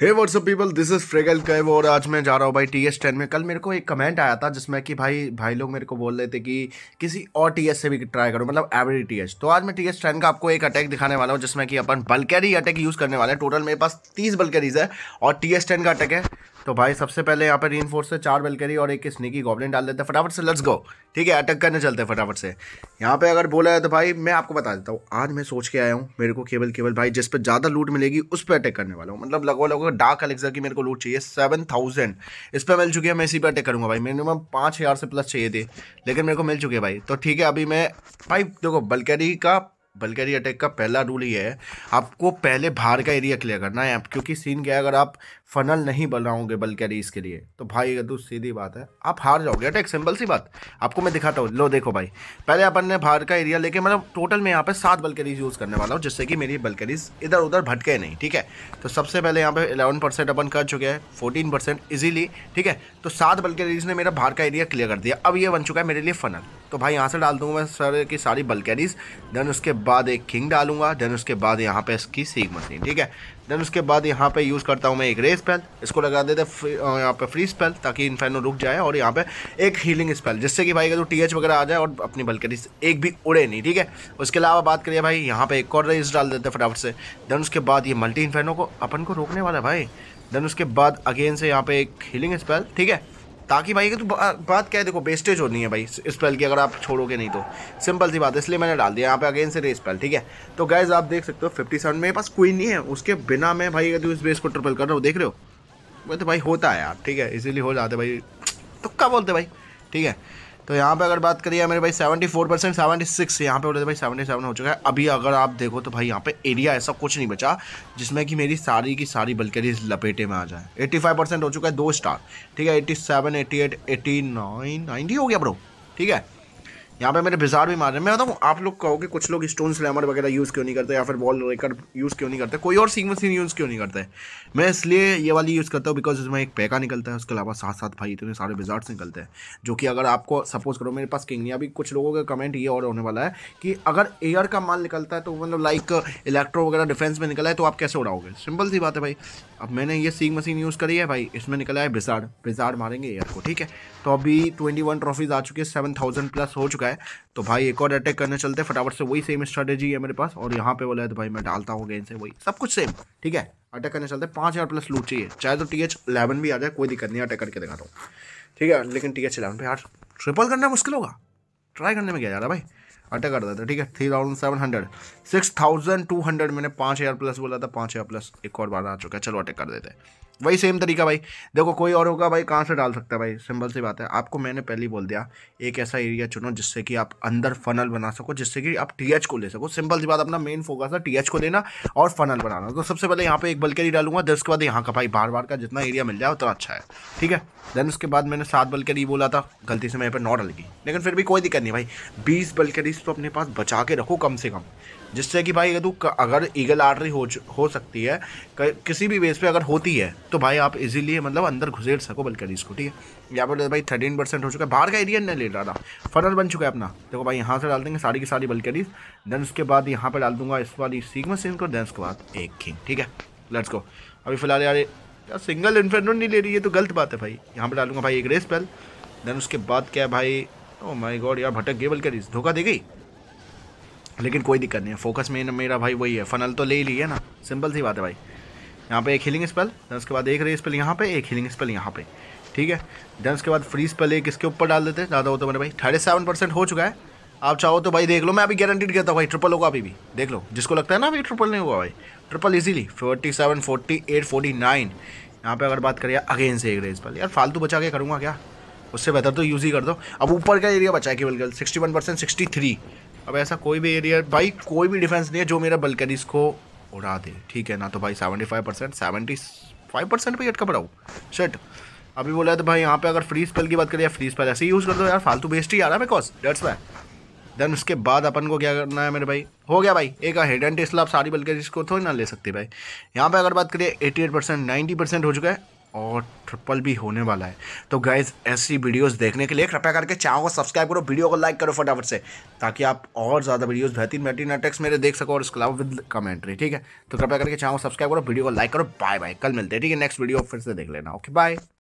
hey what's up people this is frugal cab और आज मैं जा रहा हूँ भाई टी एस टेन में कल मेरे को एक कमेंट आया था जिसमें कि भाई भाई लोग मेरे को बोल रहे थे कि किसी और टी एस से भी ट्राई करो मतलब एवरी टी एस तो आज मैं टी एस टेन का आपको एक अटैक दिखाने वाला हूँ जिसमें कि अपन बल्कैरी अटैक यूज़ करने वाले हैं टोटल मेरे पास तीस बल्कैरीज है और टी एस टेन का अटैक है तो भाई सबसे पहले यहाँ पे री से चार बेलकरी और एक की गॉबलिन डाल देते हैं फटाफट से लट्स गो ठीक है अटैक करने चलते हैं फटाफट से यहाँ पे अगर बोला है तो भाई मैं आपको बता देता हूँ आज मैं सोच के आया हूँ मेरे को केवल केवल भाई जिस पे ज़्यादा लूट मिलेगी उस पर अटैक करने वाला हूँ मतलब लगभग लगभग डार्क अलेक्सा की मेरे को लूट चाहिए सेवन थाउजेंड इस पर मिल चुकी है मैं इसी पर अटैक करूँगा भाई मिनिमम पाँच हज़ार से प्लस चाहिए थी लेकिन मेरे को मिल चुके भाई तो ठीक है अभी मैं भाई देखो बल्करी का बल्गेरी अटैक का पहला रूल ये है आपको पहले बाहर का एरिया क्लियर करना है आप क्योंकि सीन क्या है अगर आप फनल नहीं बनाओगे बल्गेरी के लिए तो भाई अगर तो सीधी बात है आप हार जाओगे अटैक सिंपल सी बात आपको मैं दिखाता हूँ लो देखो भाई पहले अपन ने बाहर का एरिया लेके मतलब टोटल मैं यहाँ पर सात बल्केरीज यूज़ करने वाला हूँ जिससे कि मेरी बल्केरीज इधर उधर भटके नहीं ठीक है तो सबसे पहले यहाँ पर इलेवन परसेंट अपन कर चुके हैं फोर्टीन परसेंट ईजिली ठीक है तो सात बल्केरीज ने मेरा बाहर का एरिया क्लियर कर दिया अब ये बन चुका है मेरे लिए फनल तो भाई यहाँ से डाल दूँगा मैं सर की सारी बल्केरीज देन उसके बाद एक किंग डालूंगा देन उसके बाद यहाँ पे इसकी सीख मशीन ठीक है देन उसके बाद यहाँ पे यूज़ करता हूँ मैं एक रे स्पेल इसको लगा देते यहाँ पे फ्री स्पेल ताकि फैनों रुक जाए और यहाँ पे एक हीलिंग स्पेल जिससे कि भाई का जो टी एच वगैरह आ जाए और अपनी बल्कि एक भी उड़े नहीं ठीक है उसके अलावा बात करिए भाई यहाँ पर एक और रेस डाल देते फटाफट से देन उसके बाद ये मल्टी इन्फेनो को अपन को रोकने वाला भाई देन उसके बाद अगेन से यहाँ पे एक हीलिंग स्पेल ठीक है ताकि भाई तो बा, बात क्या है देखो वेस्टेज होनी है भाई स्पेल की अगर आप छोड़ोगे नहीं तो सिंपल सी बात है इसलिए मैंने डाल दिया यहाँ पे अगेन से रे स्पेल ठीक है तो गैज आप देख सकते हो फिफ्टी सेवन मेरे पास कोई नहीं है उसके बिना मैं भाई अगर इस बेस को ट्रिपल कर रहा हूँ देख रहे हो वो तो भाई होता है यार ठीक है इजिली हो जाते भाई तो क्या बोलते भाई ठीक है तो यहाँ पे अगर बात करिए मेरे भाई seventy four percent seventy six यहाँ पे बोले भाई सेवेंटी सेवन हो चुका है अभी अगर आप देखो तो भाई यहाँ पे एरिया ऐसा कुछ नहीं बचा जिसमें कि मेरी सारी की सारी बल्कि लपेटे में आ जाए एट्टी फाइव परसेंट हो चुका है दो स्टार ठीक है eighty seven eighty eight eighty nine ninety हो गया ब्रो ठीक है यहाँ पे मेरे बिजार भी मार रहे हैं मैं बताऊँ आप लोग कहोगे कुछ लोग स्टोन स्लैमर वगैरह यूज़ क्यों नहीं करते या फिर वॉल रेकर यूज़ क्यों नहीं करते कोई और मशीन यूज़ क्यों नहीं करते मैं इसलिए ये वाली यूज़ करता हूँ बिकॉज इसमें एक पैका निकलता है उसके अलावा साथ साथ भाई इतने सारे बिजार्ड्स निकलते हैं जो कि अगर आपको सपोज करो मेरे पास किंग नहीं अभी कुछ लोगों का कमेंट ये और होने वाला है कि अगर एयर का माल निकलता है तो मतलब लाइक इलेक्ट्रो वगैरह डिफेंस में निकला है तो आप कैसे उड़ाओगे सिंपल सी बात है भाई अब मैंने ये सींग मशीन यूज़ करी है भाई इसमें निकला है बिजार बिजार मारेंगे एयर को ठीक है तो अभी ट्वेंटी ट्रॉफीज़ आ चुकी है सेवन प्लस हो चुका है है तो भाई एक और अटैक करने चलते हैं फटाफट से वही सेम स्ट्रेटेजी है मेरे पास और यहाँ पे बोला है तो भाई मैं डालता हूँ गेंद से वही सब कुछ सेम ठीक है अटैक करने चलते हैं पाँच हज़ार प्लस लूट चाहिए चाहे तो टी एच इलेवन भी आ जाए कोई दिक्कत नहीं अटैक करके दिखाता हूँ ठीक है लेकिन टी एच इलेवन पे यार ट्रिपल करना मुश्किल होगा ट्राई करने में क्या जा रहा है भाई अटैक कर देता ठीक है three thousand seven hundred six thousand two hundred मैंने पाँच हज़ार प्लस बोला था पाँच हज़ार प्लस एक और बार आ चुका है चलो अटैक कर देते हैं वही सेम तरीका भाई देखो कोई और होगा भाई कहाँ से डाल सकता है भाई सिंपल सी बात है आपको मैंने पहले ही बोल दिया एक ऐसा एरिया चुनो जिससे कि आप अंदर फनल बना सको जिससे कि आप टीएच को ले सको सिंपल सी बात अपना मेन फोकस है टीएच को लेना और फनल बनाना तो सबसे पहले यहाँ पे एक बल्कि डालूंगा दस उसके बाद यहाँ का भाई बार बार का जितना एरिया मिल जाए उतना अच्छा है ठीक है देन उसके बाद मैंने सात बल्केरी बोला था गलती से मेरे पर नौ डल गई लेकिन फिर भी कोई दिक्कत नहीं भाई बीस बल्कि तो अपने पास बचा के रखो कम से कम जिससे कि भाई अगर अगर ईगल आर्टरी हो हो सकती है किसी भी बेस पे अगर होती है तो भाई आप इजीली मतलब अंदर घुसेड़ सको बल्कि को ठीक है यहाँ पर भाई थर्टीन परसेंट हो चुका है बाहर का एरिया नहीं ले रहा था फनल बन चुका है अपना देखो भाई यहाँ से डाल देंगे सारी की सारी बल्कि देन उसके बाद यहाँ पर डाल दूंगा इस वाली सीक्वेंस को देन उसके बाद एक किंग ठीक है लेट्स गो अभी फिलहाल यार यार सिंगल इन्फेंट्रो नहीं ले रही है तो गलत बात है भाई यहाँ पर डालूंगा भाई एक रेस पेल देन उसके बाद क्या है भाई ओ माय गॉड यार भटक गए बल्कि धोखा दे गई लेकिन कोई दिक्कत नहीं है फोकस मेन मेरा भाई वही है फनल तो ले ही लिया ना सिंपल सी बात है भाई यहाँ पे एक हीलिंग स्पेल देन उसके बाद एक रे स्पेल यहाँ पे एक हीलिंग स्पेल यहाँ पे ठीक है देन उसके बाद फ्री स्पेल एक इसके ऊपर डाल देते हैं ज़्यादा हो तो मेरे भाई थर्टी सेवन परसेंट हो चुका है आप चाहो तो भाई देख लो मैं अभी गारंटीड कहता हूँ भाई ट्रिपल होगा अभी भी देख लो जिसको लगता है ना अभी ट्रिपल नहीं हुआ भाई triple easily forty seven forty eight forty nine यहाँ पर अगर बात करिए अगेन से एक रेस पर यार फालतू बचा के करूँगा क्या उससे बेहतर तो यूज़ ही कर दो अब ऊपर का एरिया बचा है केवल केवल sixty one percent sixty three अब ऐसा कोई भी एरिया भाई कोई भी डिफेंस नहीं है जो मेरा बल्कनीज को उड़ा दे ठीक है ना तो भाई seventy five percent seventy five percent पर अटका पड़ा हूँ शर्ट अभी बोला तो भाई यहाँ पे अगर फ्री स्पेल की बात करें फ्री स्पेल ऐसे यूज़ कर दो यार फालतू वेस्ट ही आ रहा है बिकॉज डेट्स वाई देन उसके बाद अपन को क्या करना है मेरे भाई हो गया भाई एक हेड एंड टेस्ला आप सारी बल्कि इसको थोड़ी ना ले सकते भाई यहाँ पे अगर बात करें एट परसेंट नाइन्टी परसेंट हो चुका है और ट्रिपल भी होने वाला है तो गाइज ऐसी वीडियोस देखने के लिए कृपया करके को सब्सक्राइब करो वीडियो को लाइक करो फटाफट से ताकि आप और ज़्यादा वीडियोस बेहतरीन बेहतरीन अटैक्स मेरे देख सको और इसके अलावा विद कमेंट्री ठीक है तो कृपया करके को सब्सक्राइब करो वीडियो को लाइक करो बाय बाय कल मिलते हैं ठीक है नेक्स्ट वीडियो फिर से देख लेना ओके बाय